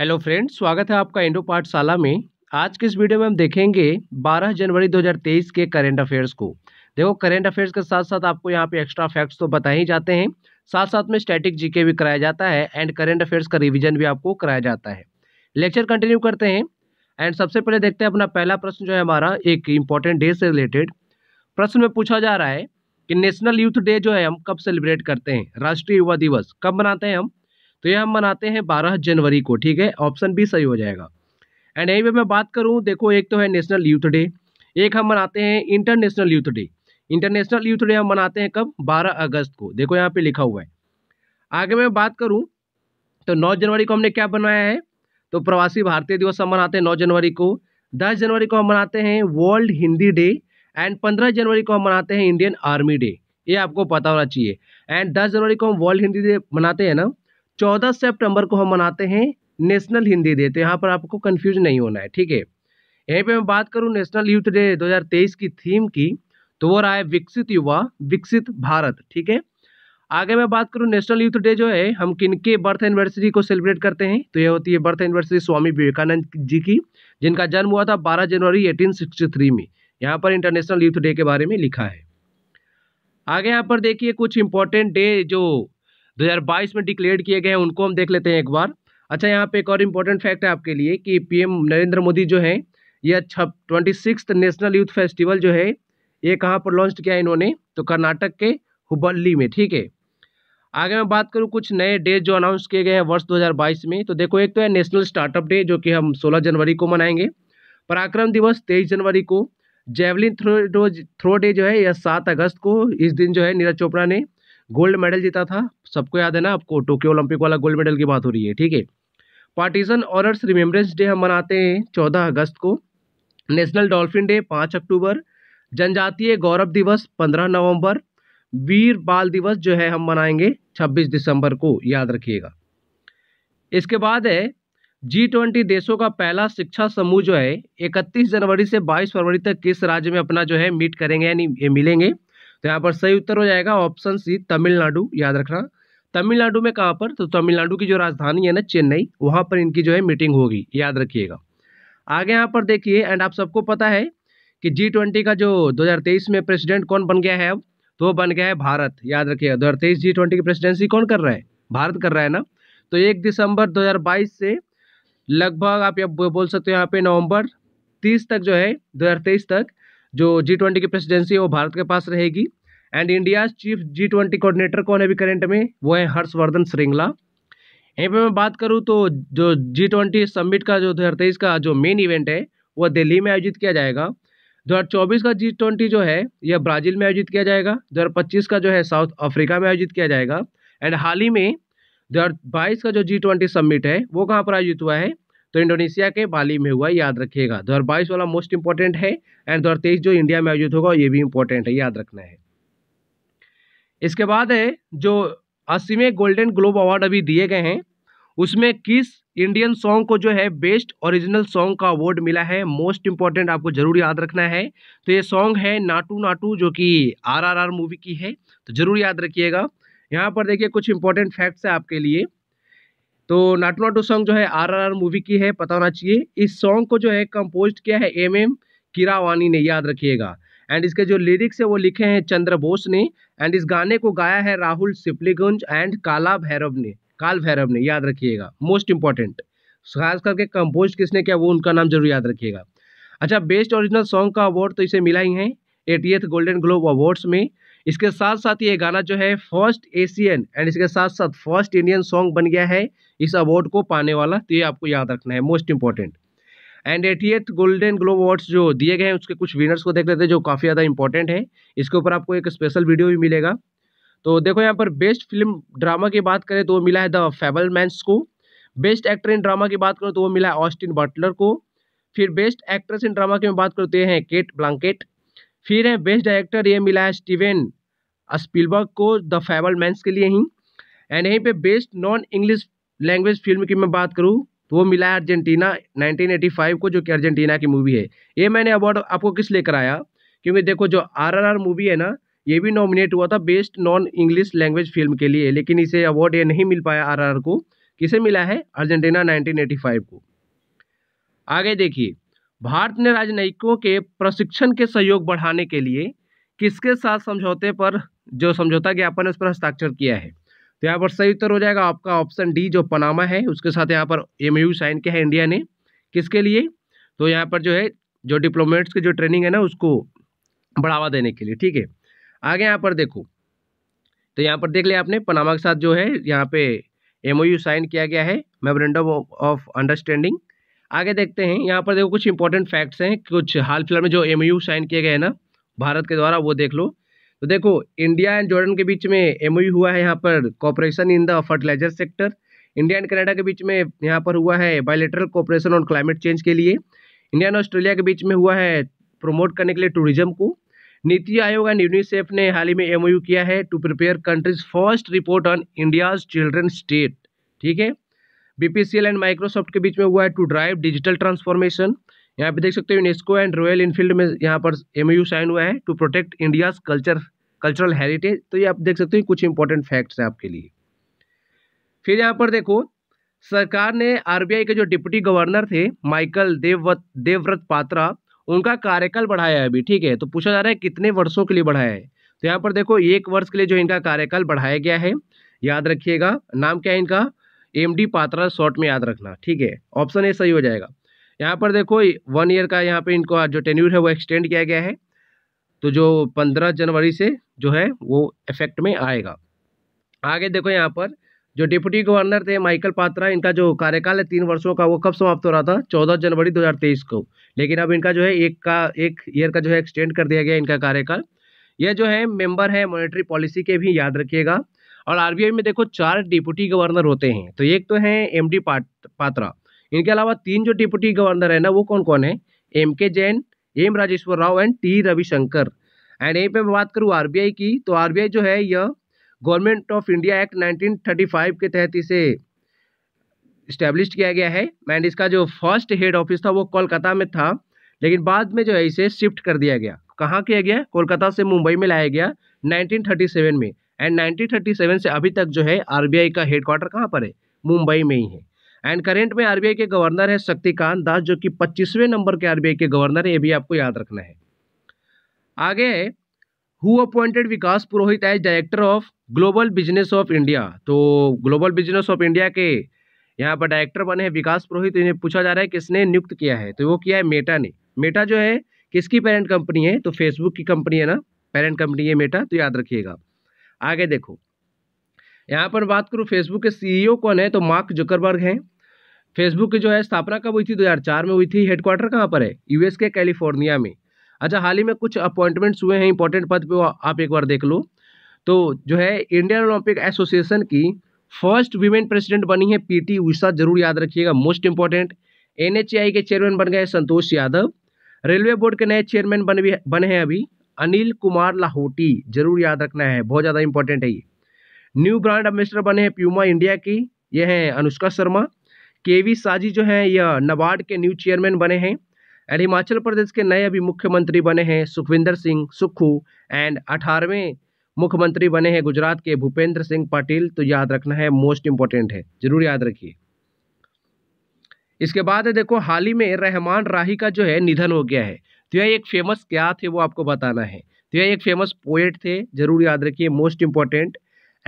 hello friends स्वागत है आपका इंडो पाठशाला में आज के इस वीडियो में हम देखेंगे 12 जनवरी 2023 के करेंट अफेयर्स को देखो करेंट अफेयर्स के साथ साथ आपको यहाँ पे एक्स्ट्रा फैक्ट्स तो बताए ही जाते हैं साथ साथ में स्टैटिक जीके भी कराया जाता है एंड करेंट अफेयर्स का रिविजन भी आपको कराया जाता है लेक्चर कंटिन्यू करते हैं एंड सबसे पहले देखते हैं अपना पहला प्रश्न जो है हमारा एक इम्पॉर्टेंट डे से रिलेटेड प्रश्न में पूछा जा रहा है कि नेशनल यूथ डे जो है हम कब सेलिब्रेट करते हैं राष्ट्रीय युवा दिवस कब मनाते हैं हम तो यह हम मनाते हैं बारह जनवरी को ठीक है ऑप्शन बी सही हो जाएगा एंड यहीं पर मैं बात करूँ देखो एक तो है नेशनल यूथ डे एक हम मनाते हैं International Youth Day International Youth Day हम मनाते हैं कब 12 अगस्त को देखो यहाँ पे लिखा हुआ है आगे मैं बात करूँ तो 9 जनवरी को हमने क्या बनाया है तो प्रवासी भारतीय दिवस हम मनाते हैं 9 जनवरी को 10 जनवरी को हम मनाते हैं वर्ल्ड हिंदी डे एंड 15 जनवरी को हम मनाते हैं इंडियन आर्मी डे ये आपको पता होना चाहिए एंड दस जनवरी को हम वर्ल्ड हिंदी डे मनाते हैं ना चौदह सेप्टेम्बर को हम मनाते हैं नेशनल हिंदी डे तो यहाँ पर आपको कन्फ्यूज नहीं होना है ठीक है यहीं पे मैं बात करूँ नेशनल यूथ डे 2023 की थीम की तो वो रहा है विकसित युवा विकसित भारत ठीक है आगे मैं बात करूँ नेशनल यूथ डे जो है हम किन के बर्थ एनिवर्सरी को सेलिब्रेट करते हैं तो ये होती है बर्थ एनिवर्सरी स्वामी विवेकानंद जी की जिनका जन्म हुआ था 12 जनवरी 1863 में यहाँ पर इंटरनेशनल यूथ डे के बारे में लिखा है आगे यहाँ पर देखिए कुछ इंपॉर्टेंट डे जो 2022 में डिक्लेयर किए गए हैं उनको हम देख लेते हैं एक बार अच्छा यहाँ पे एक और इम्पोर्टेंट फैक्ट है आपके लिए कि पीएम नरेंद्र मोदी जो है यह छप ट्वेंटी नेशनल यूथ फेस्टिवल जो है ये कहाँ पर लॉन्च किया है इन्होंने तो कर्नाटक के हुबल्ली में ठीक है आगे मैं बात करूँ कुछ नए डेट जो अनाउंस किए गए हैं वर्ष दो में तो देखो एक तो है नेशनल स्टार्टअप डे जो कि हम सोलह जनवरी को मनाएंगे पराक्रम दिवस तेईस जनवरी को जेवलिन थ्रो थ्रो डे जो है यह सात अगस्त को इस दिन जो है नीरज चोपड़ा ने गोल्ड मेडल जीता था सबको याद है ना आपको टोक्यो ओलंपिक वाला गोल्ड मेडल की बात हो रही है ठीक है पार्टीजन ऑनर्स रिमेम्बरेंस डे हम मनाते हैं चौदह अगस्त को नेशनल डॉल्फिन डे पाँच अक्टूबर जनजातीय गौरव दिवस पंद्रह नवंबर वीर बाल दिवस जो है हम मनाएंगे छब्बीस दिसंबर को याद रखिएगा इसके बाद है जी ट्वेंटी देशों का पहला शिक्षा समूह जो है इकतीस जनवरी से बाईस फरवरी तक किस राज्य में अपना जो है मीट करेंगे यानी मिलेंगे तो यहाँ पर सही उत्तर हो जाएगा ऑप्शन सी तमिलनाडु याद रखना तमिलनाडु में कहाँ पर तो तमिलनाडु की जो राजधानी है ना चेन्नई वहाँ पर इनकी जो है मीटिंग होगी याद रखिएगा आगे यहाँ पर देखिए एंड आप सबको पता है कि जी ट्वेंटी का जो 2023 में प्रेसिडेंट कौन बन गया है अब तो बन गया है भारत याद रखिएगा दो हज़ार तेईस जी ट्वेंटी की प्रेसिडेंसी कौन कर रहा है भारत कर रहा है ना तो एक दिसंबर 2022 से लगभग आप बोल सकते हो यहाँ पे नवंबर 30 तक जो है 2023 तक जो जी ट्वेंटी की प्रेसिडेंसी है वो भारत के पास रहेगी and India chief G twenty coordinator कौन है अभी करेंट में वो है हर्षवर्धन श्रृंगला यहीं पे मैं बात करूँ तो जो जी ट्वेंटी समिट का जो दो का जो मेन इवेंट है वो दिल्ली में आयोजित किया जाएगा चौबीस का जी ट्वेंटी जो है यह ब्राज़ील में आयोजित किया जाएगा पच्चीस का जो है साउथ अफ्रीका में आयोजित किया जाएगा एंड हाल ही में बाईस का जो जी ट्वेंटी सम्मिट है वो कहाँ पर आयोजित हुआ है तो इंडोनेशिया के बाली में हुआ याद रखिएगा दो वाला मोस्ट इंपॉर्टेंट है एंड दो जो इंडिया में आयोजित होगा ये भी इंपॉर्टेंट है याद रखना है इसके बाद है जो अस्सीवें गोल्डन ग्लोब अवार्ड अभी दिए गए हैं उसमें किस इंडियन सॉन्ग को जो है बेस्ट ओरिजिनल सॉन्ग का अवार्ड मिला है मोस्ट इंपॉर्टेंट आपको जरूर याद रखना है तो ये सॉन्ग है नाटू नाटू जो कि आरआरआर मूवी की है तो जरूर याद रखिएगा यहाँ पर देखिए कुछ इंपॉर्टेंट फैक्ट्स है आपके लिए तो नाटू नाटू सॉन्ग जो है आरआरआर मूवी की है पता होना चाहिए इस सॉन्ग को जो है कंपोज किया है एम एम किरावानी ने याद रखिएगा एंड इसके जो लिरिक्स है वो लिखे हैं चंद्र बोस ने एंड इस गाने को गाया है राहुल सिपलीगंज एंड काला भैरव ने काल भैरव ने याद रखिएगा मोस्ट इंपॉर्टेंट खास करके कंपोज किसने किया वो उनका नाम जरूर याद रखिएगा अच्छा बेस्ट ओरिजिनल सॉन्ग का अवार्ड तो इसे मिला ही है एटीएथ गोल्डन ग्लोब अवार्ड्स में इसके साथ साथ ये गाना जो है फर्स्ट एशियन एंड इसके साथ साथ फर्स्ट इंडियन सॉन्ग बन गया है इस अवार्ड को पाने वाला तो ये आपको याद रखना है most important and eightieth golden globe awards जो दिए गए हैं उसके कुछ विनर्स को देख लेते हैं जो काफ़ी ज़्यादा इंपॉर्टेंट है इसके ऊपर आपको एक स्पेशल वीडियो भी मिलेगा तो देखो यहाँ पर बेस्ट फिल्म ड्रामा की बात करें तो वो मिला है द फेबल मैंस को बेस्ट एक्टर इन ड्रामा की बात करो तो वो मिला है ऑस्टिन बटलर को फिर बेस्ट एक्ट्रेस इन ड्रामा की बात करते हैं केट ब्लांकेट फिर है बेस्ट डायरेक्टर ये मिला है स्टीवन स्पीलबर्ग को द फेवल मैंस के लिए ही एंड यहीं पे best non English language film की मैं बात करूँ तो वो मिला है अर्जेंटीना 1985 को जो कि अर्जेंटीना की मूवी है ये मैंने अवार्ड आपको किस लिए कराया क्योंकि देखो जो आरआरआर मूवी है ना ये भी नॉमिनेट हुआ था best non English language film के लिए लेकिन इसे अवार्ड ये नहीं मिल पाया आरआरआर को किसे मिला है अर्जेंटीना 1985 को आगे देखिए भारत ने राजनयिकों के प्रशिक्षण के सहयोग बढ़ाने के लिए किसके साथ समझौते पर जो समझौता ज्ञापन है उस पर हस्ताक्षर किया है तो यहाँ पर सही उत्तर हो जाएगा आपका ऑप्शन डी जो पनामा है उसके साथ यहाँ पर एम यू साइन किया है इंडिया ने किसके लिए तो यहाँ पर जो है जो डिप्लोमेट्स की जो ट्रेनिंग है ना उसको बढ़ावा देने के लिए ठीक है आगे यहाँ पर देखो तो यहाँ पर देख लिया आपने पनामा के साथ जो है यहाँ पे एम साइन किया गया है मेमोरेंडम ऑफ अंडरस्टैंडिंग आगे देखते हैं यहाँ पर देखो कुछ इंपॉर्टेंट फैक्ट्स हैं कुछ हाल फिलहाल में जो एम साइन किए गए हैं ना भारत के द्वारा वो देख लो तो देखो इंडिया एंड जॉर्डन के बीच में एम हुआ है यहाँ पर cooperation in the fertiliser sector India and Canada के बीच में यहाँ पर हुआ है bilateral cooperation on climate change के लिए इंडिया एंड ऑस्ट्रेलिया के बीच में हुआ है प्रमोट करने के लिए टूरिज्म को नीति आयोग एंड यूनिसेफ ने हाल ही में एम किया है to prepare countries first report on India's children state ठीक है बी एंड माइक्रोसॉफ्ट के बीच में हुआ है टू ड्राइव डिजिटल ट्रांसफॉर्मेशन यहाँ पे देख सकते हो यूनेस्को एंड रॉयल इनफील्ड में यहाँ पर एम साइन हुआ है to protect India's culture cultural heritage तो ये आप देख सकते हो कुछ इंपॉर्टेंट फैक्ट्स हैं आपके लिए फिर यहाँ पर देखो सरकार ने आरबीआई के जो डिप्टी गवर्नर थे माइकल देववत देवव्रत पात्रा उनका कार्यकाल बढ़ाया है अभी ठीक है तो पूछा जा रहा है कितने वर्षों के लिए बढ़ाया है तो यहाँ पर देखो एक वर्ष के लिए जो इनका कार्यकाल बढ़ाया गया है याद रखिएगा नाम क्या है इनका एम डी पात्रा शॉर्ट में याद रखना ठीक है ऑप्शन ए सही हो जाएगा यहाँ पर देखो वन ईयर का यहाँ पे इनका जो टेन्यूर है वो एक्सटेंड किया गया है तो जो पंद्रह जनवरी से जो है वो इफेक्ट में आएगा आगे देखो यहाँ पर जो डिप्टी गवर्नर थे माइकल पात्रा इनका जो कार्यकाल है तीन वर्षों का वो कब समाप्त हो रहा था चौदह जनवरी 2023 को लेकिन अब इनका जो है एक का एक ईयर का जो है एक्सटेंड कर दिया गया इनका कार्यकाल ये जो है मेंबर है मॉनेटरी पॉलिसी के भी याद रखिएगा और आरबीआई में देखो चार डिप्टी गवर्नर होते हैं तो एक तो हैं एम पात्रा इनके अलावा तीन जो डिप्टी गवर्नर है ना वो कौन कौन है M K Jain M Rajeshwar Rao and T Ravishankar and यहीं पे मैं बात करूँ आरबीआई की तो आरबीआई जो है यह गवर्नमेंट ऑफ इंडिया एक्ट 1935 के तहत इसे इस्टेब्लिश किया गया है एंड इसका जो फर्स्ट हेड ऑफिस था वो कोलकाता में था लेकिन बाद में जो है इसे शिफ्ट कर दिया गया कहाँ किया गया कोलकाता से मुंबई में लाया गया 1937 में एंड 1937 से अभी तक जो है आरबीआई का हेडक्वार्टर कहाँ पर है मुंबई में ही है एंड करेंट में आरबीआई के गवर्नर है शक्तिकांत दास जो कि पच्चीसवें नंबर के आरबीआई के गवर्नर है ये भी आपको याद रखना है आगे who appointed Vikas Purohit as director of global business of India तो ग्लोबल बिजनेस ऑफ इंडिया के यहाँ पर डायरेक्टर बने हैं विकास पुरोहित इन्हें पूछा जा रहा है किसने नियुक्त किया है तो वो किया है मेटा ने मेटा जो है किसकी पेरेंट कंपनी है तो फेसबुक की कंपनी है ना पेरेंट कंपनी है मेटा तो याद रखिएगा आगे देखो यहाँ पर बात करूँ फेसबुक के सीईओ कौन है तो मार्क जुकरबर्ग हैं फेसबुक की जो है स्थापना कब हुई थी 2004 में हुई थी हेडक्वार्टर कहाँ पर है यूएस के कैलिफोर्निया में अच्छा हाल ही में कुछ अपॉइंटमेंट्स हुए हैं इंपॉर्टेंट पद पे आप एक बार देख लो तो जो है इंडियन ओलंपिक एसोसिएशन की फर्स्ट वीमेन प्रेसिडेंट बनी है पी उषा जरूर याद रखिएगा मोस्ट इंपॉर्टेंट एन के चेयरमैन बन गए संतोष यादव रेलवे बोर्ड के नए चेयरमैन बन बने हैं अभी अनिल कुमार लाहौटी जरूर याद रखना है बहुत ज़्यादा इंपॉर्टेंट है ये न्यू ब्रांड एम्बेसडर बने हैं प्यूमा इंडिया की ये हैं अनुष्का शर्मा के वी साजी जो हैं यह नबार्ड के न्यू चेयरमैन बने हैं एंड हिमाचल प्रदेश के नए अभी मुख्यमंत्री बने हैं सुखविंदर सिंह सुक्खू एंड अठारहवें मुख्यमंत्री बने हैं गुजरात के भूपेंद्र सिंह पाटिल तो याद रखना है मोस्ट इम्पॉर्टेंट है जरूर याद रखिए इसके बाद देखो हाल ही में रहमान राही का जो है निधन हो गया है तो यह एक फेमस क्या थे वो आपको बताना है तो यह एक फेमस पोएट थे जरूर याद रखिए मोस्ट इम्पॉर्टेंट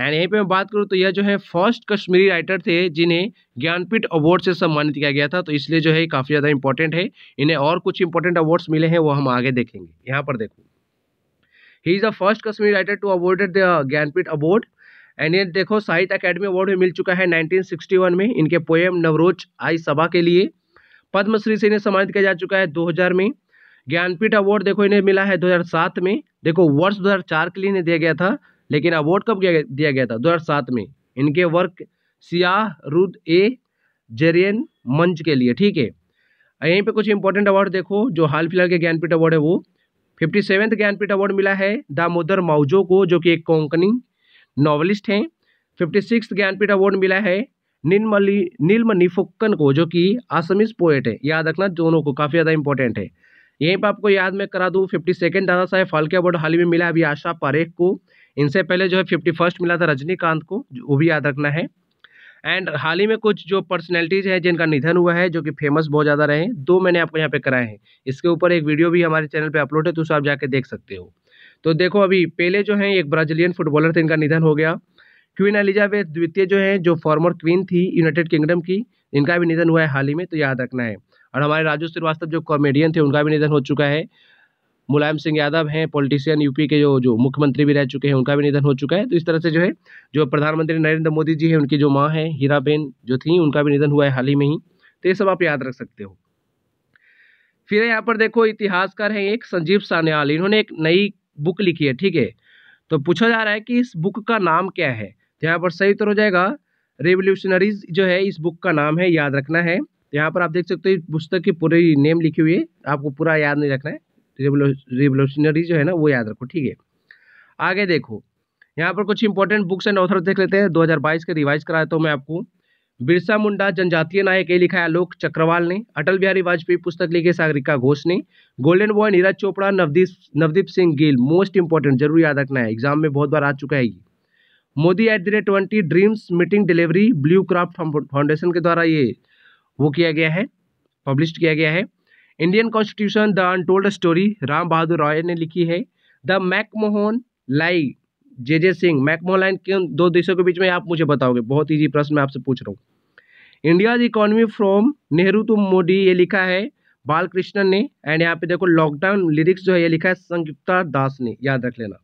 एंड यहीं पे मैं बात करूँ तो यह जो है फर्स्ट कश्मीरी राइटर थे जिन्हें ज्ञानपीठ अवार्ड से सम्मानित किया गया था तो इसलिए जो है काफ़ी ज़्यादा इंपॉर्टेंट है इन्हें और कुछ इंपॉर्टेंट अवार्ड्स मिले हैं वो हम आगे देखेंगे यहाँ पर देखो he is the first Kashmiri writer to awarded the Jnanpith award and ये देखो साहित्य अकेडमी अवार्ड भी मिल चुका है 1961 में इनके पोएम नवरोज आई सभा के लिए पद्मश्री से इन्हें सम्मानित किया जा चुका है 2000 में ज्ञानपीठ अवार्ड देखो इन्हें मिला है 2007 में देखो वर्ष 2004 के लिए इन्हें दिया गया था लेकिन अवार्ड कब दिया गया था सात में इनके वर्क सियाह रुद ए जेरियन मंच के लिए ठीक है यहीं पे कुछ इंपॉर्टेंट अवार्ड देखो जो हाल फिलहाल के ज्ञानपीठ अवार्ड है वो फिफ्टी सेवेंथ ज्ञानपीठ अवार्ड मिला है दामोदर माउजो को जो कि एक कोंकणी नॉवलिस्ट हैं फिफ्टी सिक्स ज्ञानपीठ अवार्ड मिला है निन्मली नीलम निफुक्कन को जो कि आसमिस पोएट है याद रखना दोनों को काफ़ी ज़्यादा इंपॉर्टेंट है यहीं पर आपको याद मैं करा दूँ फिफ्टी सेकेंड दादा साहेब फाल्के अवार्ड हाल ही में मिला है अभी आशा पारेख को इनसे पहले जो है फिफ्टी फर्स्ट मिला था रजनीकांत को वो भी याद रखना है एंड हाल ही में कुछ जो पर्सनैलिटीज़ हैं जिनका निधन हुआ है जो कि फेमस बहुत ज़्यादा रहे हैं दो मैंने आपको यहाँ पे कराए हैं इसके ऊपर एक वीडियो भी हमारे चैनल पे अपलोड है तो उसे आप जाके देख सकते हो तो देखो अभी पहले जो है एक ब्राजीलियन फुटबॉलर थे इनका निधन हो गया क्वीन एलिजाबेथ द्वितीय जो है जो फॉर्मर क्वीन थी यूनाइटेड किंगडम की इनका भी निधन हुआ है हाल ही में तो याद रखना है और हमारे राजू श्रीवास्तव जो कॉमेडियन थे उनका भी निधन हो चुका है मुलायम सिंह यादव हैं पॉलिटिशियन यूपी के जो जो मुख्यमंत्री भी रह चुके हैं उनका भी निधन हो चुका है तो इस तरह से जो है जो प्रधानमंत्री नरेंद्र मोदी जी हैं उनकी जो माँ हैं हीराबेन जो थी उनका भी निधन हुआ है हाल ही में ही तो ये सब आप याद रख सकते हो फिर यहाँ पर देखो इतिहासकार हैं एक संजीव सान्याल इन्होंने एक नई बुक लिखी है ठीक है तो पूछा जा रहा है कि इस बुक का नाम क्या है तो यहाँ पर सही उत्तर हो जाएगा रेवोल्यूशनरीज जो है इस बुक का नाम है याद रखना है तो यहाँ पर आप देख सकते हो इस पुस्तक की पूरी नेम लिखी हुई है आपको पूरा याद नहीं रखना है रिवोल्यूशनरी जो है ना वो याद रखो ठीक है आगे देखो यहाँ पर कुछ इंपॉर्टेंट बुक्स एंड ऑथर देख लेते हैं 2022 के रिवाइज कराता हूँ मैं आपको बिरसा मुंडा जनजातीय नायक ये लिखा है आलोक चक्रवाल ने अटल बिहारी वाजपेयी पुस्तक लिखे सागरिका घोष ने golden boy Neeraj Chopra Navdeep Navdeep Singh Gill most important जरूर याद रखना है एग्जाम में बहुत बार आ चुका है Modi at the rate twenty dreams meeting delivery blue kraft foundation के द्वारा ये वो किया गया है पब्लिश किया गया है Indian constitution the untold story Ram Bahadur Roy ने लिखी है the McMahon line J J Singh McMahon line किन दो देशों के बीच में आप मुझे बताओगे बहुत ईजी प्रश्न मैं आपसे पूछ रहा हूँ India's economy from Nehru to Modi ये लिखा है बालकृष्णन ने एंड यहाँ पे देखो लॉकडाउन लिरिक्स जो है ये लिखा है संयुक्ता दास ने याद रख लेना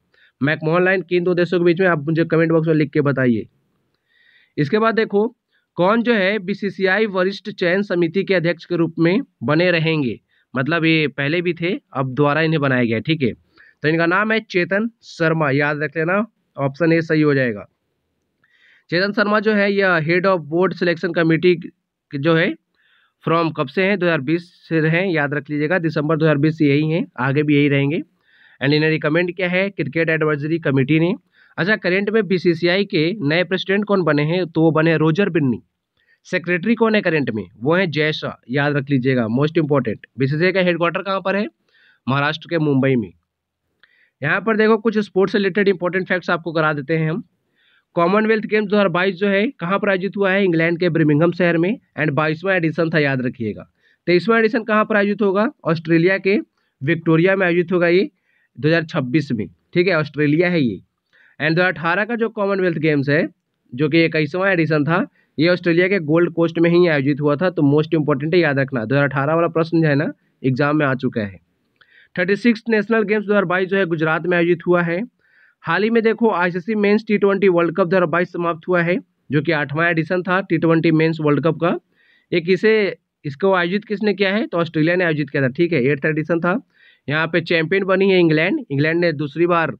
मैकमोहन लाइन किन दो देशों के बीच में आप मुझे कमेंट बॉक्स में लिख के बताइए इसके बाद देखो कौन जो है बीसीसीआई वरिष्ठ चयन समिति के अध्यक्ष के रूप में बने रहेंगे मतलब ये पहले भी थे अब दोबारा इन्हें बनाया गया ठीक है तो इनका नाम है चेतन शर्मा याद रख लेना ऑप्शन ए सही हो जाएगा चेतन शर्मा जो है यह head of board selection committee जो है फ्रॉम कब से हैं 2020 से हैं याद रख लीजिएगा दिसंबर 2020 से यही हैं आगे भी यही रहेंगे एंड इन्हें रिकमेंड किया है क्रिकेट एडवाइजरी कमेटी ने अच्छा करेंट में बीसीसीआई के नए प्रेसिडेंट कौन बने हैं तो वो बने रोजर बिन्नी सेक्रेटरी कौन है करेंट में वो है जय शाह याद रख लीजिएगा मोस्ट इंपॉर्टेंट बीसीसीआई का हेडक्वार्टर कहाँ पर है महाराष्ट्र के मुंबई में यहाँ पर देखो कुछ स्पोर्ट्स से रिलेटेड इंपॉर्टेंट फैक्ट्स आपको करा देते हैं हम कॉमनवेल्थ गेम्स दो जो है कहाँ पर आयोजित हुआ है इंग्लैंड के ब्रिमिंगम शहर में एंड बाईसवां एडिशन था याद रखिएगा तेईसवां एडिशन कहाँ पर आयोजित होगा ऑस्ट्रेलिया के विक्टोरिया में आयोजित होगा ये 2026 में ठीक है ऑस्ट्रेलिया है ये एंड 2018 का जो कॉमनवेल्थ गेम्स है जो कि इक्कीसवां एडिशन था ये ऑस्ट्रेलिया के गोल्ड कोस्ट में ही आयोजित हुआ था तो मोस्ट इंपॉर्टेंट है याद रखना 2018 वाला प्रश्न जो है ना एग्जाम में आ चुका है थर्टी सिक्स नेशनल गेम्स बाईस जो है गुजरात में आयोजित हुआ है हाल ही में देखो ICC men's T twenty world cup दो समाप्त हुआ है जो कि आठवां एडिशन था T twenty men's world cup का एक इसे इसको आयोजित किसने किया है तो ऑस्ट्रेलिया ने आयोजित किया था ठीक है एट्थ एडिशन था यहाँ पे चैंपियन बनी है इंग्लैंड इंग्लैंड ने दूसरी बार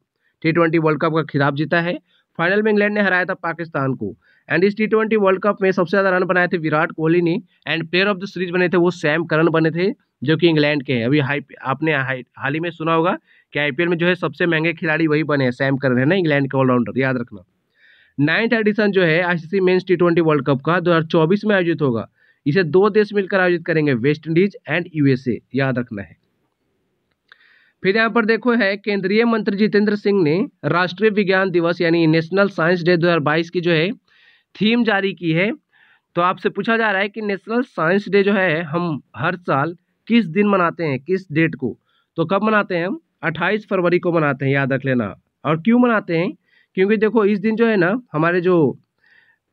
टी ट्वेंटी वर्ल्ड कप का खिताब जीता है फाइनल में इंग्लैंड ने हराया था पाकिस्तान को एंड इस टी ट्वेंटी वर्ल्ड कप में सबसे ज़्यादा रन बनाए थे विराट कोहली ने and player of the series बने थे वो सैम करन बने थे जो कि इंग्लैंड के हैं अभी हाई आपने हाल ही में सुना होगा कि आईपीएल में जो है सबसे महंगे खिलाड़ी वही बने हैं सैम करन है ना इंग्लैंड के ऑलराउंडर याद रखना नाइन्थ एडिशन जो है सी men's T twenty world cup का दो में आयोजित होगा इसे दो देश मिलकर आयोजित करेंगे वेस्ट इंडीज एंड यूएसए याद रखना है फिर यहाँ पर देखो है केंद्रीय मंत्री जितेंद्र सिंह ने राष्ट्रीय विज्ञान दिवस यानी नेशनल साइंस डे 2022 की जो है थीम जारी की है तो आपसे पूछा जा रहा है कि नेशनल साइंस डे जो है हम हर साल किस दिन मनाते हैं किस डेट को तो कब मनाते हैं हम अट्ठाईस फरवरी को मनाते हैं याद रख लेना और क्यों मनाते हैं क्योंकि देखो इस दिन जो है ना हमारे जो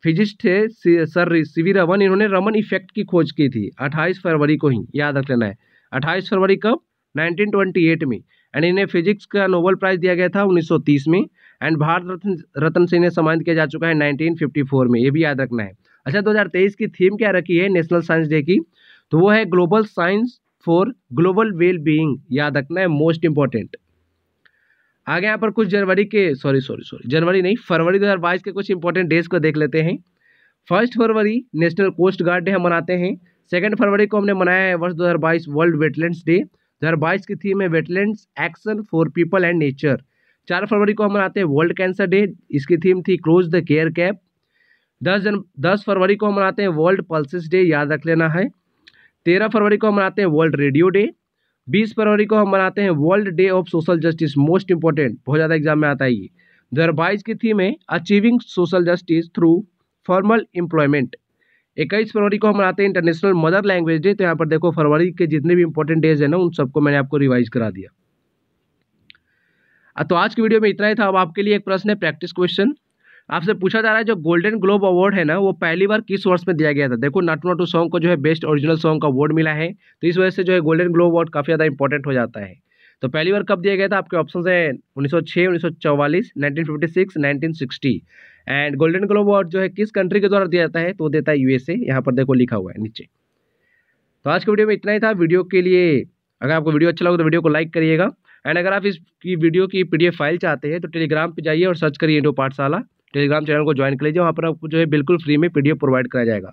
फिजिस्ट थे सर सी वी रमन इन्होंने रमन इफेक्ट की खोज की थी अट्ठाईस फरवरी को ही याद रख लेना है अट्ठाईस फरवरी कब 1928 में एंड इन्हें फिजिक्स का नोबल प्राइज दिया गया था 1930 में एंड भारत रत्न रत्न से इन्हें सम्मानित किया जा चुका है 1954 में ये भी याद रखना है अच्छा 2023 की थीम क्या रखी है नेशनल साइंस डे की तो वो है global science for global well being याद रखना है मोस्ट इंपॉर्टेंट आगे यहाँ पर कुछ जनवरी के सॉरी सॉरी सॉरी जनवरी नहीं फरवरी 2022 के कुछ इंपॉर्टेंट डेज को देख लेते हैं फर्स्ट फरवरी नेशनल कोस्ट गार्ड डे हम मनाते हैं सेकेंड फरवरी को हमने मनाया है वर्ष 2022 वर्ल्ड वेटलैंड्स डे 2022 की थीम है wetlands action for people and nature चार फरवरी को हम मनाते हैं वर्ल्ड कैंसर डे इसकी थीम थी क्लोज द केयर कैप दस जन दस फरवरी को हम मनाते हैं वर्ल्ड पल्सिस डे याद रख लेना है तेरह फरवरी को हम मनाते हैं वर्ल्ड रेडियो डे बीस फरवरी को हम मनाते हैं world day of social justice most important बहुत ज़्यादा एग्जाम में आता है ये दो की थीम है achieving social justice through formal employment इक्कीस फरवरी को हम आते हैं इंटरनेशनल मदर लैंग्वेज डे तो यहाँ पर देखो फरवरी के जितने भी इंपॉर्टेंट डेज है ना उन सबको मैंने आपको रिवाइज करा दिया तो आज की वीडियो में इतना ही था अब आपके लिए एक प्रश्न है प्रैक्टिस क्वेश्चन आपसे पूछा जा रहा है जो गोल्डन ग्लोब अवार्ड है ना वो पहली बार किस वर्ष में दिया गया था देखो नाटू नाटू सॉन्ग को जो है बेस्ट ओरिजिनल सॉन्ग का अवार्ड मिला है तो इस वजह से जो है गोल्डन ग्लोब अवार्ड काफ़ी ज़्यादा इंपॉर्टेंट हो जाता है तो पहली बार कब दिया गया था आपके ऑप्शन है 1906, 1944, 1956, 1960 एंड गोल्डन ग्लोब अवार्ड जो है किस कंट्री के द्वारा दिया जाता है तो देता है यूएसए यहाँ पर देखो लिखा हुआ है नीचे तो आज के वीडियो में इतना ही था वीडियो के लिए अगर आपको वीडियो अच्छा लगे तो वीडियो को लाइक करिएगा एंड अगर आप इसकी वीडियो की पी फाइल चाहते हैं तो टेलीग्राम पर जाइए और सर्च करिए इंडो पाठशाला टेलीग्राम चैनल को ज्वाइन कर लीजिए वहाँ पर आपको जो है बिल्कुल फ्री में पी प्रोवाइड कराया जाएगा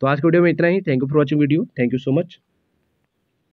तो आज के वीडियो में इतना ही thank you for watching video thank you so much